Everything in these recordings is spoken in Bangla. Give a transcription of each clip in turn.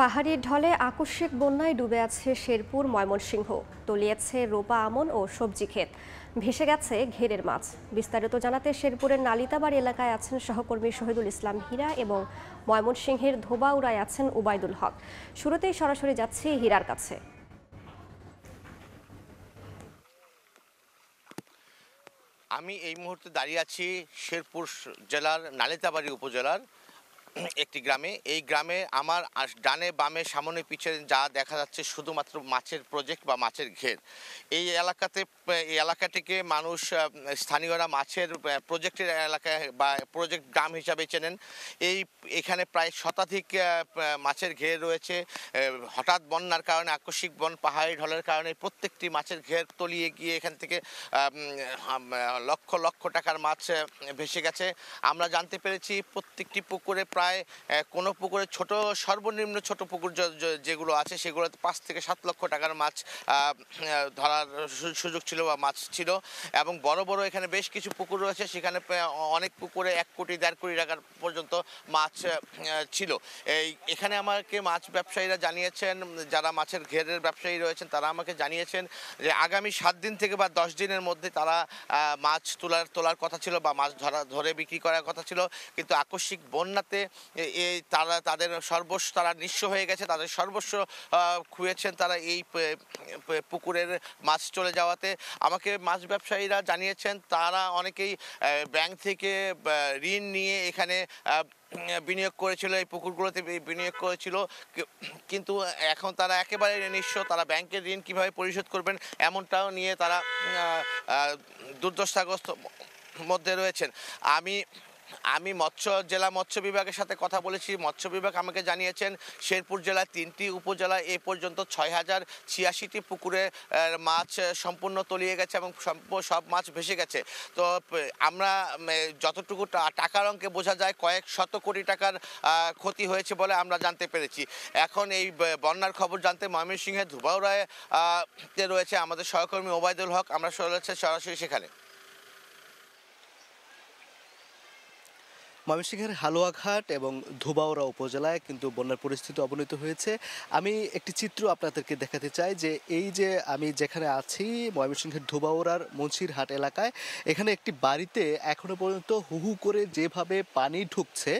পাহাড়ি ঢলে আকস্মিক বন্যায় ডুবে আছে শেরপুর ময়মনসিংহ তলিয়েছে রোপা আমন ও সবজি ক্ষেত ভেসে গেছে ঘেরের মাছ বিস্তারিত জানাতে শেরপুরের নালিতাবাড়ি এলাকায় আছেন সহকর্মী শহীদুল ইসলাম হীরা এবং ময়মনসিংহের ধোবাউড়ায় আছেন উবায়দুল হক শুরুতেই সরাসরি যাচ্ছি হীরার কাছে আমি এই মুহূর্তে দাঁড়িয়ে আছি শেরপুর জেলার নালিতাবাড়ি উপজেলার একটি গ্রামে এই গ্রামে আমার ডানে বামে সামনে পিছনে যা দেখা যাচ্ছে শুধুমাত্র মাছের প্রজেক্ট বা মাছের ঘের এই এলাকাতে এই এলাকাটিকে মানুষ স্থানীয়রা মাছের প্রজেক্টের এলাকা বা প্রজেক্ট গ্রাম হিসাবে চেনেন এই এখানে প্রায় শতাধিক মাছের ঘের রয়েছে হঠাৎ বন্যার কারণে আকস্মিক বন পাহাড়ি ঢলের কারণে প্রত্যেকটি মাছের ঘের তলিয়ে গিয়ে এখান থেকে লক্ষ লক্ষ টাকার মাছ ভেসে গেছে আমরা জানতে পেরেছি প্রত্যেকটি পুকুরে প্রায় কোনো পুকুরে ছোট সর্বনিম্ন ছোট পুকুর যেগুলো আছে সেগুলোতে পাঁচ থেকে সাত লক্ষ টাকার মাছ ধরার সুযোগ ছিল বা মাছ ছিল এবং বড় বড় এখানে বেশ কিছু পুকুর রয়েছে সেখানে অনেক পুকুরে এক কোটি দেড় কোটি টাকার পর্যন্ত মাছ ছিল এই এখানে আমাকে মাছ ব্যবসায়ীরা জানিয়েছেন যারা মাছের ঘেরের ব্যবসায়ী রয়েছেন তারা আমাকে জানিয়েছেন যে আগামী সাত দিন থেকে বা দশ দিনের মধ্যে তারা মাছ তোলার তোলার কথা ছিল বা মাছ ধরা ধরে বিক্রি করার কথা ছিল কিন্তু আকস্মিক বন্যাতে এই তারা তাদের সর্বস্ব তারা নিঃস্ব হয়ে গেছে তাদের সর্বস্ব খুঁয়েছেন তারা এই পুকুরের মাছ চলে যাওয়াতে আমাকে মাছ ব্যবসায়ীরা জানিয়েছেন তারা অনেকেই ব্যাংক থেকে ঋণ নিয়ে এখানে বিনিয়োগ করেছিল এই পুকুরগুলোতে বিনিয়োগ করেছিল কিন্তু এখন তারা একেবারে নিঃস্ব তারা ব্যাংকের ঋণ কীভাবে পরিশোধ করবেন এমনটাও নিয়ে তারা দুর্দশাগ্রস্ত মধ্যে রয়েছেন আমি আমি মৎস্য জেলা মৎস্য বিভাগের সাথে কথা বলেছি মৎস্য বিভাগ আমাকে জানিয়েছেন শেরপুর জেলার তিনটি উপজেলায় এ পর্যন্ত ছয় হাজার ছিয়াশিটি পুকুরে মাছ সম্পূর্ণ তলিয়ে গেছে এবং সব মাছ ভেসে গেছে তো আমরা যতটুকু টাকার অঙ্কে বোঝা যায় কয়েক শত কোটি টাকার ক্ষতি হয়েছে বলে আমরা জানতে পেরেছি এখন এই বন্যার খবর জানতে ময়মনসিংহের ধুবাউরায় রয়েছে আমাদের সহকর্মী ওবায়দুল হক আমরা সরাসরি সেখানে ময়মনসিংহের হালুয়াঘাট এবং ধুবাওরা উপজেলায় কিন্তু বন্যার পরিস্থিতি অবনীত হয়েছে আমি একটি চিত্র আপনাদেরকে দেখাতে চাই যে এই যে আমি যেখানে আছি ময়মনসিংহের ধুবাওরার মুন্সিরহাট এলাকায় এখানে একটি বাড়িতে এখনো পর্যন্ত হুহু করে যেভাবে পানি ঢুকছে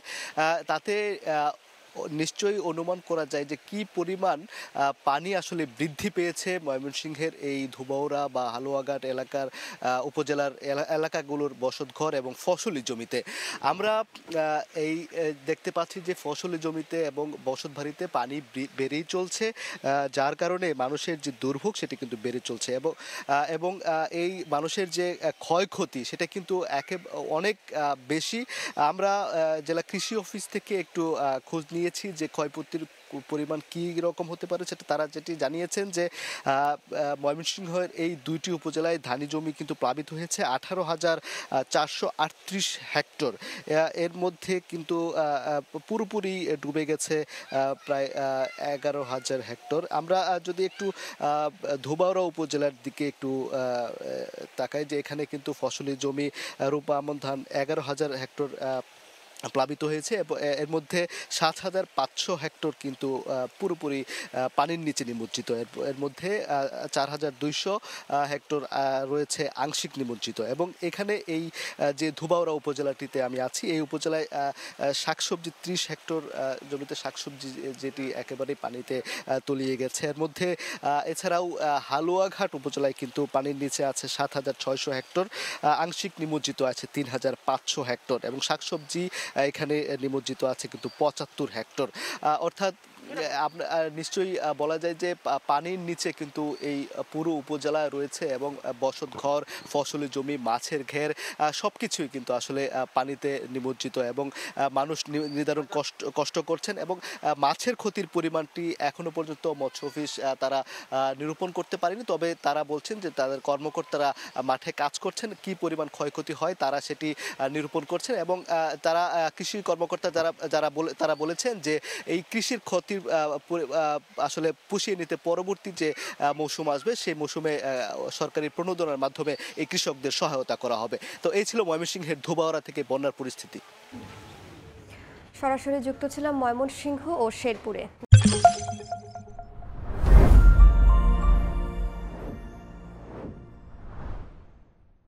তাতে নিশ্চয়ই অনুমান করা যায় যে কি পরিমাণ পানি আসলে বৃদ্ধি পেয়েছে ময়মনসিংহের এই ধুবাউরা বা হালুয়াঘাট এলাকার উপজেলার এলাকাগুলোর বসতঘর এবং ফসলি জমিতে আমরা এই দেখতে পাচ্ছি যে ফসলি জমিতে এবং বসত পানি বেড়েই চলছে যার কারণে মানুষের যে দুর্ভোগ সেটি কিন্তু বেড়ে চলছে এবং এবং এই মানুষের যে ক্ষয়ক্ষতি সেটা কিন্তু একে অনেক বেশি আমরা জেলা কৃষি অফিস থেকে একটু খোঁজ নিয়ে জানিয়েছি যে ক্ষয়ক্ষতির পরিমাণ কী রকম হতে পারে সেটা তারা যেটি জানিয়েছেন যে ময়মনসিংহের এই দুইটি উপজেলায় ধানি জমি কিন্তু প্লাবিত হয়েছে আঠারো হাজার চারশো আটত্রিশ হেক্টর এর মধ্যে কিন্তু পুরোপুরি ডুবে গেছে প্রায় এগারো হাজার হেক্টর আমরা যদি একটু ধোবাউড়া উপজেলার দিকে একটু তাকাই যে এখানে কিন্তু ফসলি জমি রূপামন ধান এগারো হাজার হেক্টর প্লাবিত হয়েছে এর মধ্যে সাত হাজার পাঁচশো হেক্টর কিন্তু পুরোপুরি পানির নিচে নিমজ্জিত এর মধ্যে চার হাজার দুইশো হেক্টর রয়েছে আংশিক নিমজ্জিত এবং এখানে এই যে ধুবাওরা উপজেলাটিতে আমি আছি এই উপজেলায় শাকসবজি ত্রিশ হেক্টর জমিতে শাকসবজি যেটি একেবারেই পানিতে তলিয়ে গেছে এর মধ্যে এছাড়াও হালুয়াঘাট উপজেলায় কিন্তু পানির নিচে আছে সাত হাজার ছয়শো হেক্টর আংশিক নিমজ্জিত আছে তিন হাজার পাঁচশো হেক্টর এবং শাকসবজি এখানে নিমজ্জিত আছে কিন্তু পঁচাত্তর হেক্টর অর্থাৎ নিশ্চয়ই বলা যায় যে পানির নিচে কিন্তু এই পুরো উপজেলা রয়েছে এবং বসত ঘর ফসলি জমি মাছের ঘের সব কিছুই কিন্তু আসলে পানিতে নিমজ্জিত এবং মানুষ নির্ধারণ কষ্ট কষ্ট করছেন এবং মাছের ক্ষতির পরিমাণটি এখনও পর্যন্ত মৎস্য অফিস তারা নিরূপণ করতে পারেনি তবে তারা বলছেন যে তাদের কর্মকর্তারা মাঠে কাজ করছেন কি পরিমাণ ক্ষয়ক্ষতি হয় তারা সেটি নিরূপণ করছেন এবং তারা কৃষি কর্মকর্তা যারা যারা বলে তারা বলেছেন যে এই কৃষির ক্ষতির আসলে পুষিয়ে নিতে পরবর্তী যে মৌসুম আসবে সেই মৌসুমে সরকারি প্রণোদনার মাধ্যমে এই কৃষকদের সহায়তা করা হবে তো এই ছিল ময়মনসিংহের ধোবাওড়া থেকে বন্যার পরিস্থিতি সরাসরি যুক্ত ছিলাম ময়মনসিংহ ও শেরপুরে